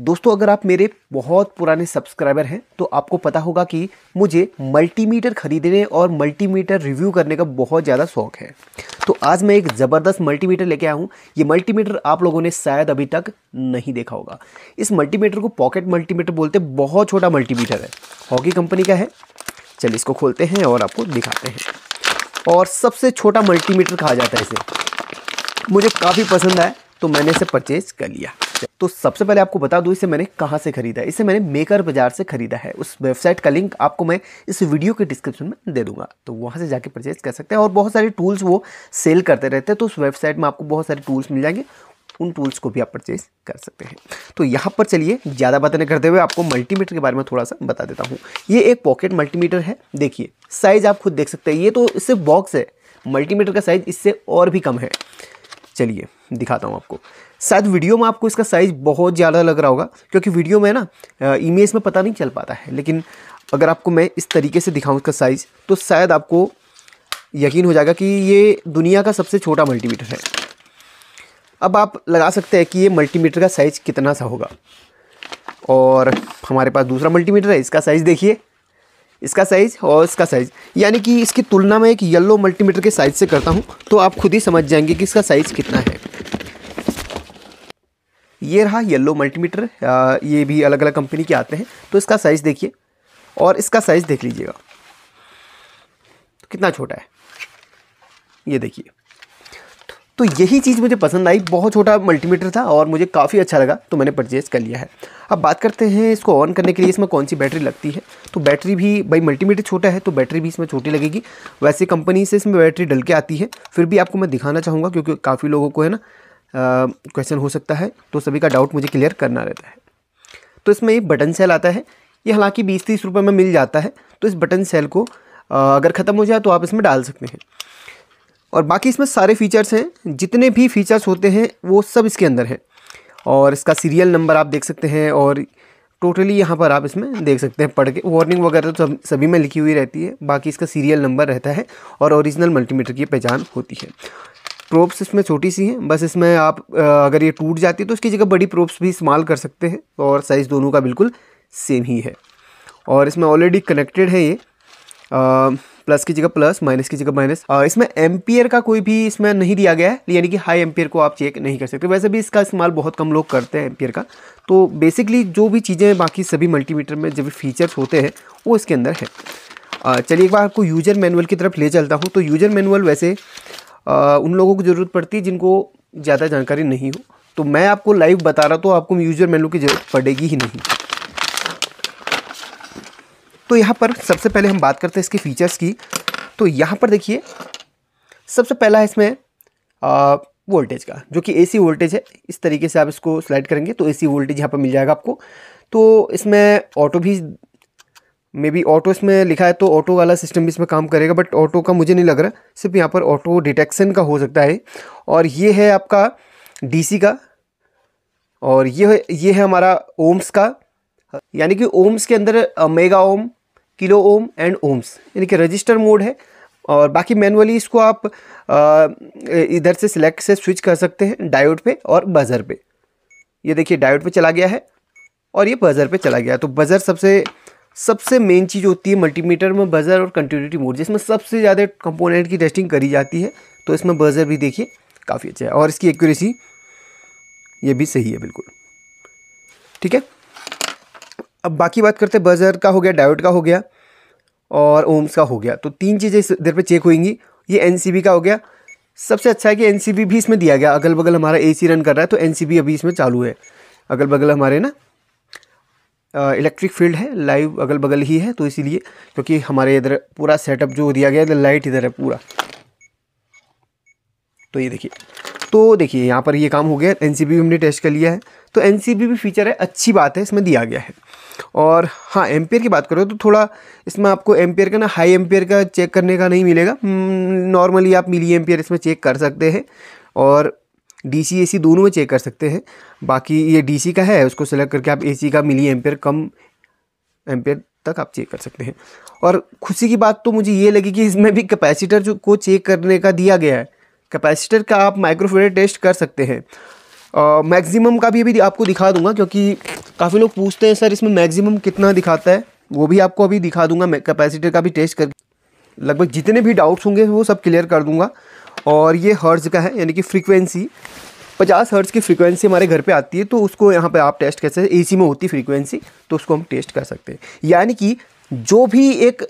दोस्तों अगर आप मेरे बहुत पुराने सब्सक्राइबर हैं तो आपको पता होगा कि मुझे मल्टीमीटर खरीदने और मल्टीमीटर रिव्यू करने का बहुत ज़्यादा शौक है तो आज मैं एक ज़बरदस्त मल्टीमीटर लेके आया हूँ ये मल्टीमीटर आप लोगों ने शायद अभी तक नहीं देखा होगा इस मल्टीमीटर को पॉकेट मल्टीमीटर बोलते बहुत छोटा मल्टीमीटर है हॉकी कंपनी का है चलिए इसको खोलते हैं और आपको दिखाते हैं और सबसे छोटा मल्टीमीटर कहा जाता है इसे मुझे काफ़ी पसंद आया तो मैंने इसे परचेज़ कर लिया है तो सबसे पहले आपको बता दूं इसे मैंने कहां से खरीदा इसे मैंने मेकर बाजार से खरीदा है उस वेबसाइट का लिंक आपको मैं इस वीडियो के डिस्क्रिप्शन में दे दूंगा तो वहां से जाके परचेज कर सकते हैं और बहुत सारे टूल्स वो सेल करते रहते हैं तो उस वेबसाइट में आपको बहुत सारे टूल्स मिल जाएंगे उन टूल्स को भी आप परचेज कर सकते हैं तो यहाँ पर चलिए ज़्यादा बातें नहीं करते हुए आपको मल्टीमीटर के बारे में थोड़ा सा बता देता हूँ ये एक पॉकेट मल्टीमीटर है देखिए साइज़ आप खुद देख सकते हैं ये तो सिर्फ बॉक्स है मल्टीमीटर का साइज़ इससे और भी कम है चलिए दिखाता हूँ आपको शायद वीडियो में आपको इसका साइज़ बहुत ज़्यादा लग रहा होगा क्योंकि वीडियो में ना इमेज में पता नहीं चल पाता है लेकिन अगर आपको मैं इस तरीके से दिखाऊँ इसका साइज़ तो शायद आपको यकीन हो जाएगा कि ये दुनिया का सबसे छोटा मल्टीमीटर है अब आप लगा सकते हैं कि ये मल्टीमीटर का साइज़ कितना सा होगा और हमारे पास दूसरा मल्टीमीटर है इसका साइज़ देखिए इसका साइज़ और इसका साइज़ यानी कि इसकी तुलना मैं एक येलो मल्टीमीटर के साइज़ से करता हूँ तो आप खुद ही समझ जाएंगे कि इसका साइज़ कितना है ये रहा येलो मल्टीमीटर ये भी अलग अलग कंपनी के आते हैं तो इसका साइज़ देखिए और इसका साइज़ देख लीजिएगा तो कितना छोटा है ये देखिए तो यही चीज़ मुझे पसंद आई बहुत छोटा मल्टीमीटर था और मुझे काफ़ी अच्छा लगा तो मैंने परचेज़ कर लिया है अब बात करते हैं इसको ऑन करने के लिए इसमें कौन सी बैटरी लगती है तो बैटरी भी भाई मल्टीमीटर छोटा है तो बैटरी भी इसमें छोटी लगेगी वैसे कंपनी से इसमें बैटरी डल के आती है फिर भी आपको मैं दिखाना चाहूँगा क्योंकि काफ़ी लोगों को है ना क्वेश्चन हो सकता है तो सभी का डाउट मुझे क्लियर करना रहता है तो इसमें एक बटन सेल आता है ये हालांकि बीस तीस रुपये में मिल जाता है तो इस बटन सेल को आ, अगर ख़त्म हो जाए तो आप इसमें डाल सकते हैं और बाकी इसमें सारे फीचर्स हैं जितने भी फीचर्स होते हैं वो सब इसके अंदर हैं और इसका सीरियल नंबर आप देख सकते हैं और टोटली यहाँ पर आप इसमें देख सकते हैं पढ़ के वार्निंग वगैरह तो सब सभी में लिखी हुई रहती है बाकी इसका सीरियल नंबर रहता है और ओरिजिनल मल्टीमीटर की पहचान होती है प्रोप्स इसमें छोटी सी हैं बस इसमें आप अगर ये टूट जाती है तो उसकी जगह बड़ी प्रोप्स भी इस्तेमाल कर सकते हैं और साइज़ दोनों का बिल्कुल सेम ही है और इसमें ऑलरेडी कनेक्टेड है ये प्लस की जगह प्लस माइनस की जगह माइनस इसमें एम्पियर का कोई भी इसमें नहीं दिया गया है यानी कि हाई एम्पियर को आप चेक नहीं कर सकते वैसे भी इसका इस्तेमाल बहुत कम लोग करते हैं एम्पियर का तो बेसिकली जो भी चीज़ें बाकी सभी मल्टीमीटर में जब फीचर्स होते हैं वो इसके अंदर है चलिए एक बार आपको यूजर मैनुअल की तरफ ले चलता हूँ तो यूजर मैनुअल वैसे उन लोगों की ज़रूरत पड़ती है जिनको ज़्यादा जानकारी नहीं हो तो मैं आपको लाइव बता रहा तो आपको यूजर मेनू की ज़रूरत पड़ेगी ही नहीं तो यहाँ पर सबसे पहले हम बात करते हैं इसके फीचर्स की तो यहाँ पर देखिए सबसे पहला है इसमें वोल्टेज का जो कि एसी वोल्टेज है इस तरीके से आप इसको स्लाइड करेंगे तो एसी वोल्टेज यहाँ पर मिल जाएगा आपको तो इसमें ऑटो भी मे बी ऑटो इसमें लिखा है तो ऑटो वाला सिस्टम भी इसमें काम करेगा बट ऑटो का मुझे नहीं लग रहा सिर्फ यहाँ पर ऑटो डिटेक्शन का हो सकता है और ये है आपका डीसी का और ये है ये है हमारा ओम्स का यानी कि ओम्स के अंदर mega ohm kilo ohm and ohms यानी कि रजिस्टर मोड है और बाकी मैनुअली इसको आप इधर से सिलेक्ट से स्विच कर सकते हैं डायोड पे और बज़र पे ये देखिए डायोड पे चला गया है और ये बज़र पे चला गया तो बज़र सबसे सबसे मेन चीज़ होती है मल्टीमीटर में बजर और कंटिन्यूटी मोड जिसमें सबसे ज़्यादा कंपोनेंट की टेस्टिंग करी जाती है तो इसमें बजर भी देखिए काफ़ी अच्छा है और इसकी एक्यूरेसी ये भी सही है बिल्कुल ठीक है अब बाकी बात करते हैं बजर का हो गया डायोड का हो गया और ओम्स का हो गया तो तीन चीज़ें इस देर पर चेक होंगी ये एन का हो गया सबसे अच्छा है कि एन भी इसमें दिया गया अगल बगल हमारा ए रन कर रहा है तो एन अभी इसमें चालू है अगल बगल हमारे ना इलेक्ट्रिक फील्ड है लाइव अगल बगल ही है तो इसीलिए क्योंकि हमारे इधर पूरा सेटअप जो दिया गया है लाइट इधर है पूरा तो ये देखिए तो देखिए यहाँ पर ये काम हो गया एन भी हमने टेस्ट कर लिया है तो एन भी फीचर है अच्छी बात है इसमें दिया गया है और हाँ एम्पेयर की बात करो तो थोड़ा इसमें आपको एम्पेयर का ना हाई एम्पेयर का चेक करने का नहीं मिलेगा नॉर्मली hmm, आप मिली एम्पेयर इसमें चेक कर सकते हैं और डी सी ए सी दोनों में चेक कर सकते हैं बाकी ये डी सी का है उसको सेलेक्ट करके आप ए सी का मिली एम्पेयर कम एम्पेयर तक आप चेक कर सकते हैं और खुशी की बात तो मुझे ये लगी कि इसमें भी कैपेसिटर जो को चेक करने का दिया गया है कैपेसिटर का आप माइक्रोफेरेट टेस्ट कर सकते हैं मैक्सिमम का भी अभी आपको दिखा दूंगा क्योंकि काफ़ी लोग पूछते हैं सर इसमें मैक्सिमम कितना दिखाता है वो भी आपको अभी दिखा दूंगा कैपेसिटर का भी टेस्ट कर लगभग जितने भी डाउट्स होंगे वो सब क्लियर कर दूंगा और ये हर्ज का है यानी कि फ्रीक्वेंसी पचास हर्ज की फ्रीक्वेंसी हमारे घर पे आती है तो उसको यहाँ पे आप टेस्ट कर सकते हैं एसी में होती फ्रीक्वेंसी तो उसको हम टेस्ट कर सकते हैं यानी कि जो भी एक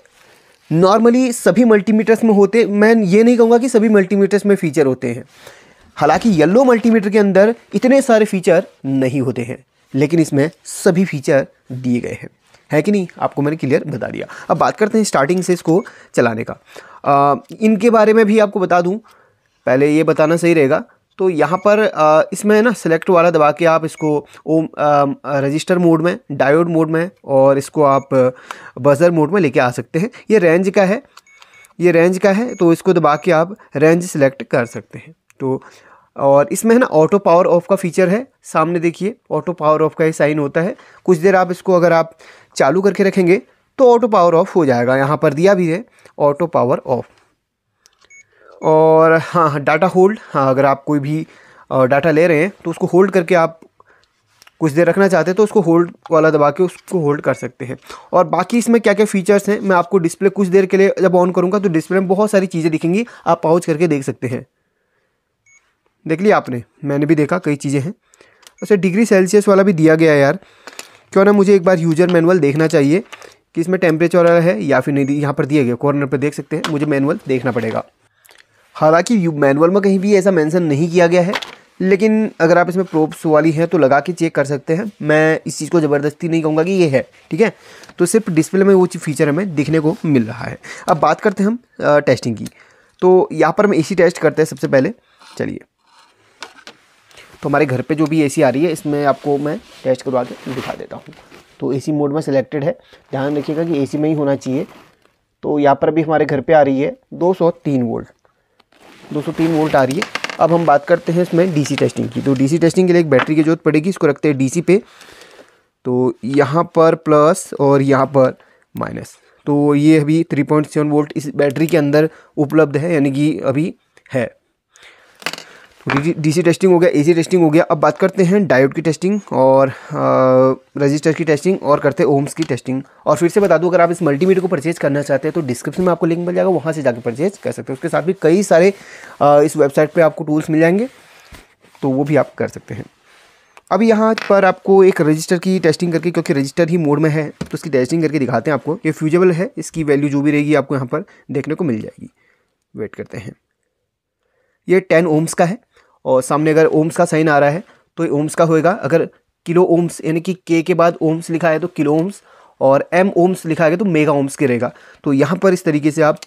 नॉर्मली सभी मल्टीमीटर्स में होते मैं ये नहीं कहूँगा कि सभी मल्टीमीटर्स में फ़ीचर होते हैं हालांकि येलो मल्टीमीटर के अंदर इतने सारे फीचर नहीं होते हैं लेकिन इसमें सभी फीचर दिए गए हैं है कि नहीं आपको मैंने क्लियर बता दिया अब बात करते हैं स्टार्टिंग से इसको चलाने का आ, इनके बारे में भी आपको बता दूँ पहले ये बताना सही रहेगा तो यहाँ पर इसमें है ना सेलेक्ट वाला दबा के आप इसको ओम रजिस्टर मोड में डायोड मोड में और इसको आप बजर मोड में लेके आ सकते हैं ये रेंज का है ये रेंज का है तो इसको दबा के आप रेंज सेलेक्ट कर सकते हैं तो और इसमें है ना ऑटो पावर ऑफ का फीचर है सामने देखिए ऑटो पावर ऑफ का ये साइन होता है कुछ देर आप इसको अगर आप चालू करके रखेंगे तो ऑटो पावर ऑफ हो जाएगा यहाँ पर दिया भी है ऑटो पावर ऑफ और हाँ, हाँ डाटा होल्ड हाँ अगर आप कोई भी डाटा ले रहे हैं तो उसको होल्ड करके आप कुछ देर रखना चाहते हैं तो उसको होल्ड वाला दबा के उसको होल्ड कर सकते हैं और बाकी इसमें क्या क्या फीचर्स हैं मैं आपको डिस्प्ले कुछ देर के लिए जब ऑन करूँगा तो डिस्प्ले में बहुत सारी चीज़ें दिखेंगी आप पाउच करके देख सकते हैं देख लिया आपने मैंने भी देखा कई चीज़ें हैं अच्छा डिग्री सेल्सियस वाला भी दिया गया यार क्यों ना मुझे एक बार यूजर मैनुअल देखना चाहिए कि इसमें टेम्परेचर वाला है या फिर नहीं यहाँ पर दिया गया कॉर्नर पर देख सकते हैं मुझे मैनुअल देखना पड़ेगा हालांकि मैनुअल में कहीं भी ऐसा मेंशन नहीं किया गया है लेकिन अगर आप इसमें प्रोप्स वाली हैं तो लगा के चेक कर सकते हैं मैं इस चीज़ को ज़बरदस्ती नहीं कहूँगा कि ये है ठीक है तो सिर्फ डिस्प्ले में वो फीचर हमें दिखने को मिल रहा है अब बात करते हैं हम टेस्टिंग की तो यहाँ पर हम ए टेस्ट करते हैं सबसे पहले चलिए तो हमारे घर पे जो भी एसी आ रही है इसमें आपको मैं टेस्ट करवा के दिखा देता हूँ तो एसी मोड में सिलेक्टेड है ध्यान रखिएगा कि एसी में ही होना चाहिए तो यहाँ पर भी हमारे घर पे आ रही है 203 वोल्ट 203 वोल्ट आ रही है अब हम बात करते हैं इसमें डीसी टेस्टिंग की तो डीसी टेस्टिंग के लिए एक बैटरी की जरूरत पड़ेगी इसको रखते हैं डीसी पे तो यहाँ पर प्लस और यहाँ पर माइनस तो ये अभी 3.7 वोल्ट इस बैटरी के अंदर उपलब्ध है यानी कि अभी है डीसी टेस्टिंग हो गया एसी टेस्टिंग हो गया अब बात करते हैं डायोड की टेस्टिंग और रजिस्टर की टेस्टिंग और करते हैं ओम्स की टेस्टिंग और फिर से बता दूं अगर आप इस मल्टीमीटर को परचेज करना चाहते हैं तो डिस्क्रिप्शन में आपको लिंक मिल जाएगा वहाँ से जाकर परचेज कर सकते हैं उसके साथ भी कई सारे आ, इस वेबसाइट पर आपको टूल्स मिल जाएंगे तो वो भी आप कर सकते हैं अब यहाँ पर आपको एक रजिस्टर की टेस्टिंग करके क्योंकि रजिस्टर ही मोड में है तो उसकी टेस्टिंग करके दिखाते हैं आपको ये फ्यूजेबल है इसकी वैल्यू जो भी रहेगी आपको यहाँ पर देखने को मिल जाएगी वेट करते हैं ये टेन ओम्स का है और सामने अगर ओम्स का साइन आ रहा है तो ओम्स का होएगा अगर किलो ओम्स यानी कि के के बाद ओम्स लिखा है तो किलो ओम्स और एम ओम्स लिखा है तो मेगा ओम्स के रहेगा तो यहाँ पर इस तरीके से आप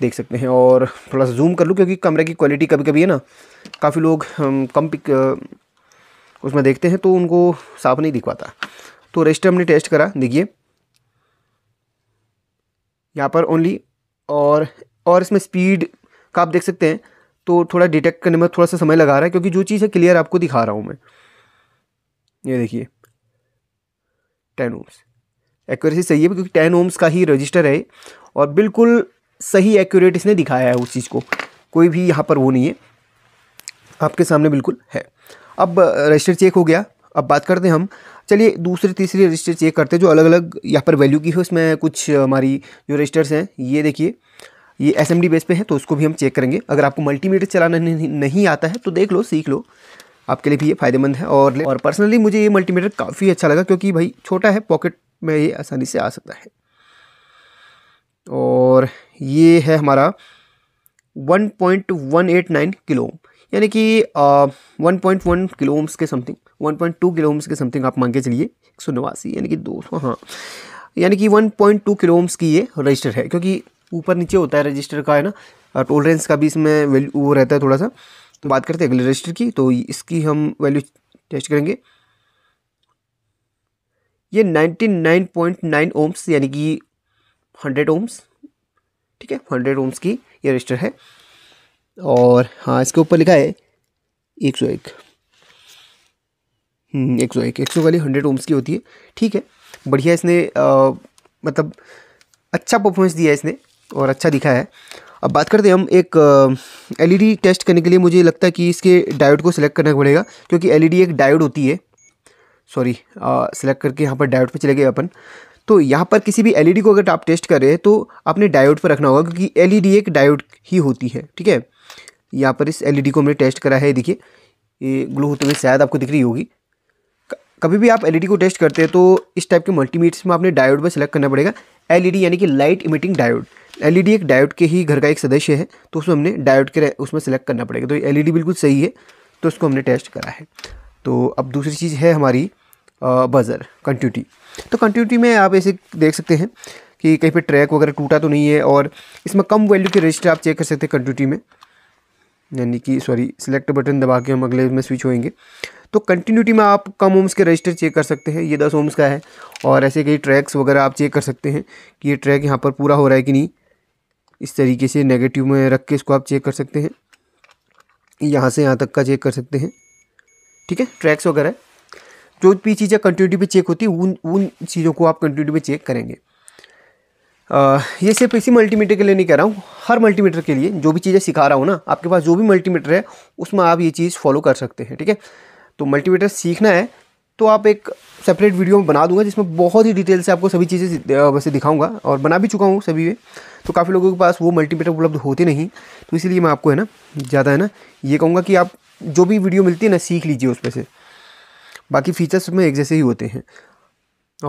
देख सकते हैं और थोड़ा सा जूम कर लूँ क्योंकि कमरे की क्वालिटी कभी कभी है ना काफ़ी लोग कम पिक उसमें देखते हैं तो उनको साफ नहीं दिख पाता तो रजिस्टर हमने टेस्ट करा देखिए यहाँ पर ओनली और और इसमें स्पीड का आप देख सकते हैं तो थोड़ा डिटेक्ट करने में थोड़ा सा समय लगा रहा है क्योंकि जो चीज़ है क्लियर आपको दिखा रहा हूँ मैं ये देखिए टेन ओम्स एक्यूरेसी सही है क्योंकि टेन ओम्स का ही रजिस्टर है और बिल्कुल सही एक्यूरेट इसने दिखाया है उस चीज़ को कोई भी यहाँ पर वो नहीं है आपके सामने बिल्कुल है अब रजिस्टर चेक हो गया अब बात करते हैं हम चलिए दूसरे तीसरे रजिस्टर चेक करते हैं जो अलग अलग यहाँ पर वैल्यू की है उसमें कुछ हमारी जो रजिस्टर्स हैं ये देखिए ये एस बेस पे है तो उसको भी हम चेक करेंगे अगर आपको मल्टीमीटर चलाना नहीं, आता है तो देख लो सीख लो आपके लिए भी ये फ़ायदेमंद है और और पर्सनली मुझे ये मल्टीमीटर काफ़ी अच्छा लगा क्योंकि भाई छोटा है पॉकेट में ये आसानी से आ सकता है और ये है हमारा 1.189 किलो ओम यानी कि one point one kilo ohms के something one point two kilo ohms के समथिंग आप मांग के चलिए एक सौ नवासी यानी कि दो सौ हाँ यानी कि one point two kilo ohms की ये रजिस्टर है क्योंकि ऊपर नीचे होता है रजिस्टर का है ना टोलरेंस का भी इसमें वैल्यू वो रहता है थोड़ा सा तो बात करते हैं अगले रजिस्टर की तो इसकी हम वैल्यू टेस्ट करेंगे ये 99.9 ओम्स यानी कि 100 ओम्स ठीक है 100 ओम्स की ये रजिस्टर है और हाँ इसके ऊपर लिखा है एक सौ एक हम्म, एक सौ एक एक सौ वाली हंड्रेड ओम्स की होती है ठीक है बढ़िया इसने आ, मतलब अच्छा परफॉर्मेंस दिया है इसने और अच्छा दिखा है अब बात करते हैं हम एक एलईडी टेस्ट e करने के लिए मुझे लगता है कि इसके डायोड को सिलेक्ट करना पड़ेगा क्योंकि एलईडी e एक डायोड होती है सॉरी सिलेक्ट करके यहाँ पर डायोड पे चले गए अपन तो यहाँ पर किसी भी एलईडी e को अगर आप टेस्ट कर रहे हैं तो आपने डायोड पर रखना होगा क्योंकि एलईडी एक डायोड ही होती है ठीक है यहाँ पर इस एलईडी को हमने टेस्ट करा है देखिए ये ग्लो होते हुए शायद आपको दिख रही होगी कभी भी आप एलईडी को टेस्ट करते हैं तो इस टाइप के मल्टीमीटर्स में आपने डायोड पर सेलेक्ट करना पड़ेगा एलईडी यानी कि लाइट इमिटिंग डायोड एलईडी एक डायोड के ही घर का एक सदस्य है तो उसमें हमने डायोड के उसमें सेलेक्ट करना पड़ेगा तो एलईडी बिल्कुल सही है तो उसको हमने टेस्ट करा है तो अब दूसरी चीज़ है हमारी बज़र कंटिन्यूटी तो कंटिन्यूटी में आप ऐसे देख सकते हैं कि कहीं पे ट्रैक वगैरह टूटा तो नहीं है और इसमें कम वैल्यू के रजिस्टर आप चेक कर सकते हैं कंटिन्यूटी में यानी कि सॉरी सिलेक्ट बटन दबा के हम अगले में स्विच होएंगे तो कंटिन्यूटी में आप कम ओम्स के रजिस्टर चेक कर सकते हैं ये दस ओम्स का है और ऐसे कई ट्रैक्स वगैरह आप चेक कर सकते हैं कि ये ट्रैक यहाँ पर पूरा हो रहा है कि नहीं इस तरीके से नेगेटिव में रख के इसको आप चेक कर सकते हैं यहाँ से यहाँ तक का चेक कर सकते हैं ठीक है ट्रैक्स वगैरह जो भी चीज़ें कंटिन्यूटी पे चेक होती है उन उन चीज़ों को आप कंटिन्यूटी पे चेक करेंगे आ, ये सिर्फ इसी मल्टीमीटर के लिए नहीं कह रहा हूँ हर मल्टीमीटर के लिए जो भी चीज़ें सिखा रहा हूँ ना आपके पास जो भी मल्टीमीटर है उसमें आप ये चीज़ फॉलो कर सकते हैं ठीक है तो मल्टीमीटर सीखना है तो आप एक सेपरेट वीडियो में बना दूंगा जिसमें बहुत ही डिटेल से आपको सभी चीज़ें वैसे दिखाऊंगा और बना भी चुका हूँ सभी में तो काफ़ी लोगों के पास वो मल्टीमीटर उपलब्ध होते नहीं तो इसीलिए मैं आपको है ना ज़्यादा है ना ये कहूँगा कि आप जो भी वीडियो मिलती है ना सीख लीजिए उसमें से बाकी फीचर्स में एक जैसे ही होते हैं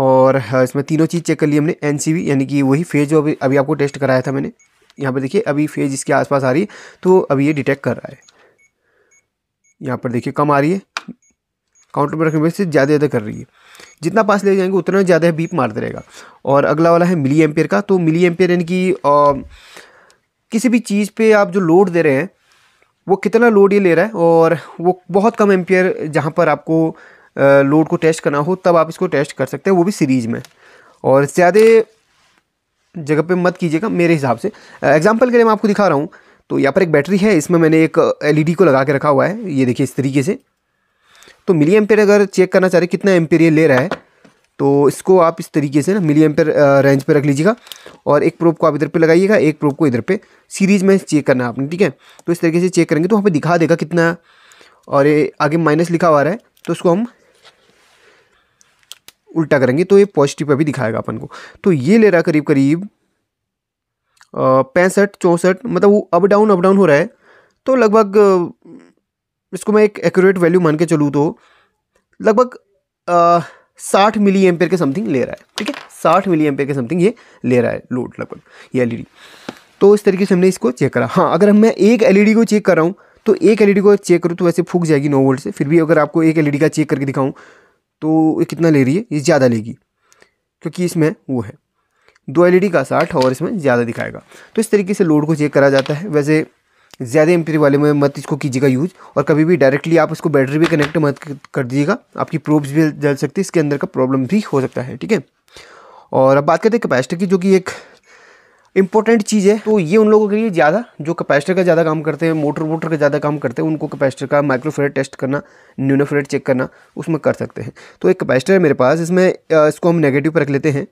और इसमें तीनों चीज़ चेक कर ली हमने एन यानी कि वही फेज जो अभी अभी आपको टेस्ट कराया था मैंने यहाँ पर देखिए अभी फेज इसके आसपास आ रही है तो अभी ये डिटेक्ट कर रहा है यहाँ पर देखिए कम आ रही है काउंटर पर रखने से ज़्यादा ज़्यादा कर रही है जितना पास ले जाएंगे उतना ज़्यादा बीप मारते रहेगा और अगला वाला है मिली एम्पेयर का तो मिली एम्पेयर यानी कि किसी भी चीज़ पे आप जो लोड दे रहे हैं वो कितना लोड ये ले रहा है और वो बहुत कम एम्पेयर जहाँ पर आपको लोड को टेस्ट करना हो तब आप इसको टेस्ट कर सकते हैं वो भी सीरीज़ में और ज़्यादा जगह पर मत कीजिएगा मेरे हिसाब से एग्जाम्पल के लिए मैं आपको दिखा रहा हूँ तो यहाँ पर एक बैटरी है इसमें मैंने एक एलईडी को लगा के रखा हुआ है ये देखिए इस तरीके से तो मिली एम्पेयर अगर चेक करना चाह रहे कितना एम्पेयर ले रहा है तो इसको आप इस तरीके से ना मिली एम्पेयर रेंज पे रख लीजिएगा और एक प्रोप को आप इधर पे लगाइएगा एक प्रोप को इधर पे सीरीज में चेक करना है आपने ठीक है तो इस तरीके से चेक करेंगे तो वहाँ पे दिखा देगा कितना और ये आगे माइनस लिखा हुआ रहा है तो उसको हम उल्टा करेंगे तो ये पॉजिटिव पर भी दिखाएगा अपन को तो ये ले रहा करीब करीब पैंसठ चौंसठ मतलब वो अप डाउन अप डाउन हो रहा है तो लगभग इसको मैं एक एक्यूरेट वैल्यू मान के चलूँ तो लगभग साठ मिली एम्पेयर के समथिंग ले रहा है ठीक है साठ मिली एम्पेयर के समथिंग ये ले रहा है लोड लगभग ये एलईडी e तो इस तरीके से हमने इसको चेक करा हाँ अगर हम मैं एक एलईडी e को चेक कर रहा हूँ तो एक एलईडी e को चेक करूँ तो वैसे फूक जाएगी नौ वोल्ट से फिर भी अगर आपको एक एल का चेक करके दिखाऊँ तो ये कितना ले रही है ये ज़्यादा लेगी क्योंकि इसमें वो है दो एल का साठ और इसमें ज़्यादा दिखाएगा तो इस तरीके से लोड को चेक करा जाता है वैसे ज़्यादा एम वाले में मत इसको कीजिएगा यूज़ और कभी भी डायरेक्टली आप इसको बैटरी भी कनेक्ट मत कर दीजिएगा आपकी प्रोब्स भी जल सकती है इसके अंदर का प्रॉब्लम भी हो सकता है ठीक है और अब बात करते हैं कैपेसिटर की जो कि एक इंपॉर्टेंट चीज़ है तो ये उन लोगों के लिए ज़्यादा जो कैपेसिटर का ज़्यादा काम करते हैं मोटर वोटर का ज़्यादा काम करते हैं उनको कैपेसिटर का माइक्रोफ्रेड टेस्ट करना न्यूनोफ्रेड चेक करना उसमें कर सकते हैं तो एक कैपेसिटर है मेरे पास इसमें इसको हम नेगेटिव पर रख लेते हैं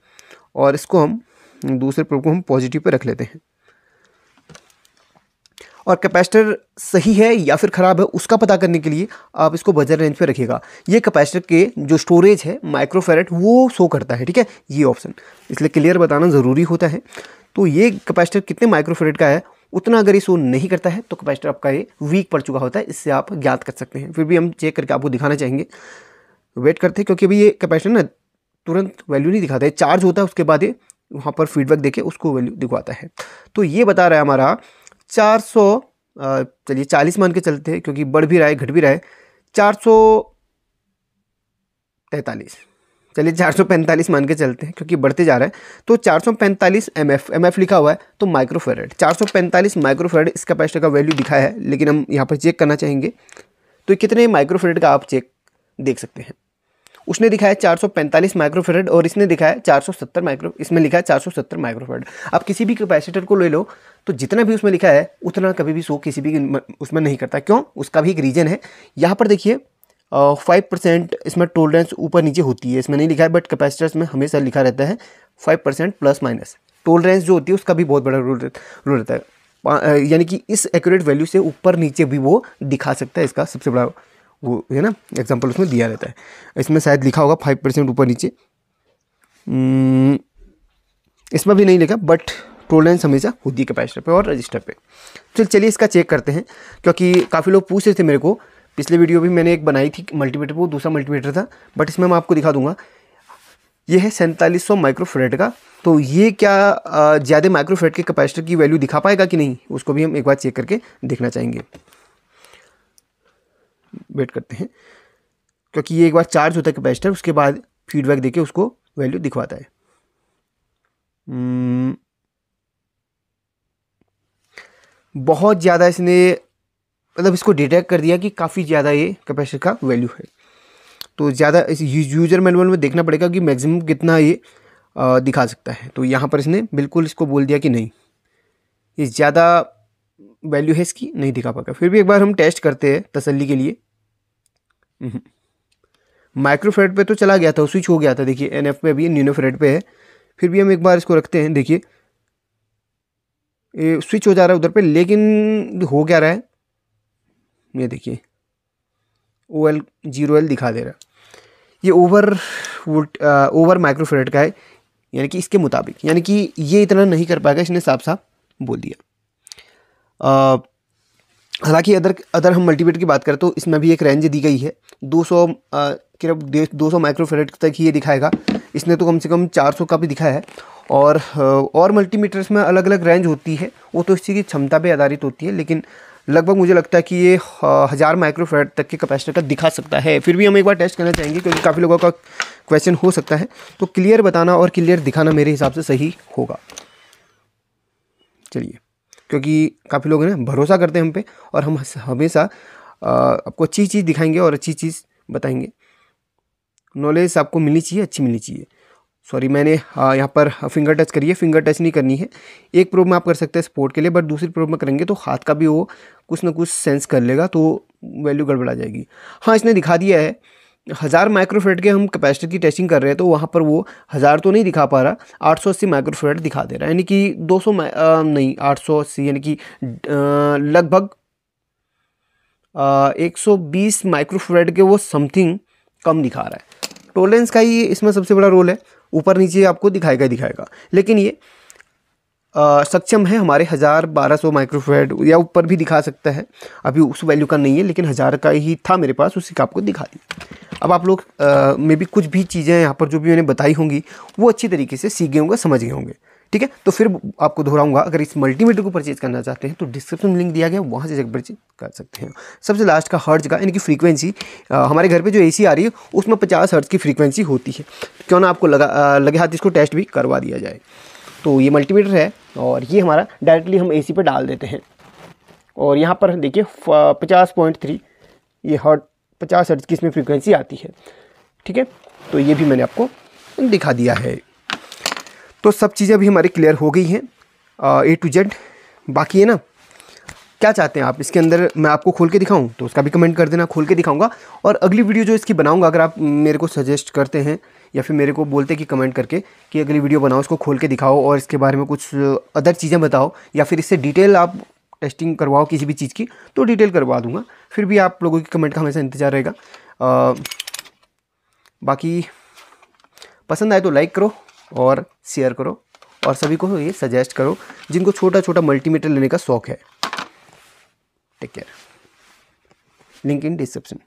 और इसको हम दूसरे प्रोब को हम पॉजिटिव पर रख लेते हैं और कैपेसिटर सही है या फिर ख़राब है उसका पता करने के लिए आप इसको बजर रेंज पे रखिएगा ये कैपेसिटर के जो स्टोरेज है माइक्रोफेरेट वो शो करता है ठीक है ये ऑप्शन इसलिए क्लियर बताना ज़रूरी होता है तो ये कैपेसिटर कितने माइक्रोफेरेट का है उतना अगर ये शो नहीं करता है तो कैपेसिटर आपका ये वीक पड़ चुका होता है इससे आप ज्ञात कर सकते हैं फिर भी हम चेक करके आपको दिखाना चाहेंगे वेट करते हैं क्योंकि अभी ये कैपेसिटर ना तुरंत वैल्यू नहीं दिखाता है चार्ज होता है उसके बाद ये वहाँ पर फीडबैक देके उसको वैल्यू दिखवाता है तो ये बता रहा है हमारा चार सौ चलिए चालीस मान के चलते हैं क्योंकि बढ़ भी रहा है घट भी रहा है चार सौ चलिए चार सौ पैंतालीस मान के चलते हैं क्योंकि बढ़ते जा रहा है तो चार सौ पैंतालीस एम एफ एम एफ लिखा हुआ है तो माइक्रोफेरेड चार सौ पैंतालीस माइक्रोफेरेड इस कैपेसिटर का वैल्यू दिखाया है लेकिन हम यहाँ पर चेक करना चाहेंगे तो कितने माइक्रोफेरेड का आप चेक देख सकते हैं उसने दिखाया 445 माइक्रोफेरेड और इसने दिखाया 470 माइक्रो इसमें लिखा है 470 माइक्रोफेरेड आप किसी भी कैपेसिटर को ले लो तो जितना भी उसमें लिखा है उतना कभी भी शो किसी भी उसमें नहीं करता क्यों उसका भी एक रीज़न है यहाँ पर देखिए फाइव परसेंट इसमें टोलरेंस ऊपर नीचे होती है इसमें नहीं लिखा है बट कैपेसिटर्स में हमेशा लिखा रहता है five percent plus minus tolerance जो होती है उसका भी बहुत बड़ा रोल रोल रहता है यानी कि इस एक्यूरेट वैल्यू से ऊपर नीचे भी वो दिखा सकता है इसका सबसे बड़ा वो है ना एग्जाम्पल उसमें दिया रहता है इसमें शायद लिखा होगा फाइव परसेंट ऊपर नीचे हम्म, इसमें भी नहीं लिखा बट लाइन हमेशा खुद ही कैपेसिटर पे और रजिस्टर पे चल चलिए इसका चेक करते हैं क्योंकि काफ़ी लोग पूछ रहे थे मेरे को पिछले वीडियो भी मैंने एक बनाई थी मल्टीमीटर वो दूसरा मल्टीमीटर था बट इसमें मैं आपको दिखा दूंगा ये है सैंतालीस सौ माइक्रोफेरेट का तो ये क्या ज़्यादा माइक्रोफेरेट के कैपेसिटर की वैल्यू दिखा पाएगा कि नहीं उसको भी हम एक बार चेक करके देखना चाहेंगे वेट करते हैं क्योंकि ये एक बार चार्ज होता है कैपेसिटर उसके बाद फीडबैक देके उसको वैल्यू दिखवाता है हम्म, बहुत ज़्यादा इसने मतलब इसको डिटेक्ट कर दिया कि काफ़ी ज़्यादा ये कैपेसिटर का वैल्यू है तो ज़्यादा इस यूजर मैनुअल में देखना पड़ेगा कि मैक्सिमम कितना ये दिखा सकता है तो यहाँ पर इसने बिल्कुल इसको बोल दिया कि नहीं ये ज़्यादा वैल्यू है इसकी नहीं दिखा पाएगा फिर भी एक बार हम टेस्ट करते हैं तसल्ली के लिए माइक्रोफेड हम्म। पे तो चला गया था स्विच हो गया था देखिए एन एफ पे अभी न्यूनोफेड पे है फिर भी हम एक बार इसको रखते हैं देखिए ये स्विच हो जा रहा है उधर पे लेकिन हो क्या रहा है ये देखिए ओ एल जीरो एल दिखा दे रहा है ये ओवर वोल्ट ओवर माइक्रोफ्रेड का है यानी कि इसके मुताबिक यानी कि ये इतना नहीं कर पाएगा इसने साफ साफ बोल दिया आ, हालांकि अदर अदर हम मल्टीमीटर की बात करें तो इसमें भी एक रेंज दी गई है 200 सौ करीब दो सौ माइक्रोफेरेट तक ही ये दिखाएगा इसने तो कम से कम 400 का भी दिखाया है और और मल्टीमीटर्स में अलग अलग रेंज होती है वो तो इसी की क्षमता पे आधारित होती है लेकिन लगभग मुझे लगता है कि ये हज़ार माइक्रोफेरेट तक के कैपेसिटर का दिखा सकता है फिर भी हम एक बार टेस्ट करना चाहेंगे क्योंकि काफ़ी लोगों का क्वेश्चन हो सकता है तो क्लियर बताना और क्लियर दिखाना मेरे हिसाब से सही होगा चलिए क्योंकि काफ़ी लोग हैं भरोसा करते हैं हम पे और हम हमेशा आपको अच्छी चीज़ दिखाएंगे और अच्छी चीज़ बताएंगे नॉलेज आपको मिलनी चाहिए अच्छी मिलनी चाहिए सॉरी मैंने यहाँ पर फिंगर टच करी है फिंगर टच नहीं करनी है एक प्रोब में आप कर सकते हैं स्पोर्ट के लिए बट दूसरी प्रोब में करेंगे तो हाथ का भी वो कुछ ना कुछ सेंस कर लेगा तो वैल्यू गड़बड़ा जाएगी हाँ इसने दिखा दिया है हज़ार माइक्रोफेड के हम कैपेसिटर की टेस्टिंग कर रहे हैं तो वहाँ पर वो हज़ार तो नहीं दिखा पा रहा आठ सौ अस्सी माइक्रोफेड दिखा दे रहा है यानी कि दो सौ नहीं आठ सौ अस्सी यानी कि लगभग एक सौ बीस माइक्रोफेड के वो समथिंग कम दिखा रहा है टोलेंस का ही इसमें सबसे बड़ा रोल है ऊपर नीचे आपको दिखाएगा दिखाएगा लेकिन ये आ, सक्षम है हमारे हज़ार बारह सौ माइक्रोफेड या ऊपर भी दिखा सकता है अभी उस वैल्यू का नहीं है लेकिन हज़ार का ही था मेरे पास उसी का आपको दिखा दिया अब आप लोग मे भी कुछ भी चीज़ें यहाँ पर जो भी मैंने बताई होंगी वो अच्छी तरीके से सीख गए होंगे समझ गए होंगे ठीक है तो फिर आपको दोहराऊंगा अगर इस मल्टीमीटर को परचेज करना चाहते हैं तो डिस्क्रिप्शन में लिंक दिया गया वहाँ से जगह परचेज कर सकते हैं सबसे लास्ट का हर्ज का यानी कि फ्रीक्वेंसी हमारे घर पे जो एसी आ रही है उसमें पचास हर्ज की फ्रीक्वेंसी होती है तो क्यों ना आपको लगा आ, लगे हाथ इसको टेस्ट भी करवा दिया जाए तो ये मल्टीमीटर है और ये हमारा डायरेक्टली हम ए पे डाल देते हैं और यहाँ पर देखिए पचास पॉइंट थ्री ये हर्ट पचास हर्ट की इसमें फ्रीक्वेंसी आती है ठीक है तो ये भी मैंने आपको दिखा दिया है तो सब चीज़ें अभी हमारी क्लियर हो गई हैं ए टू जेड बाकी है ना क्या चाहते हैं आप इसके अंदर मैं आपको खोल के दिखाऊं तो उसका भी कमेंट कर देना खोल के दिखाऊंगा और अगली वीडियो जो इसकी बनाऊंगा अगर आप मेरे को सजेस्ट करते हैं या फिर मेरे को बोलते कि कमेंट करके कि अगली वीडियो बनाओ उसको खोल के दिखाओ और इसके बारे में कुछ अदर चीज़ें बताओ या फिर इससे डिटेल आप टेस्टिंग करवाओ किसी भी चीज़ की तो डिटेल करवा दूँगा फिर भी आप लोगों की कमेंट का हमेशा इंतज़ार रहेगा बाकी पसंद आए तो लाइक करो और शेयर करो और सभी को ये सजेस्ट करो जिनको छोटा छोटा मल्टीमीटर लेने का शौक़ है Take care. Link in description.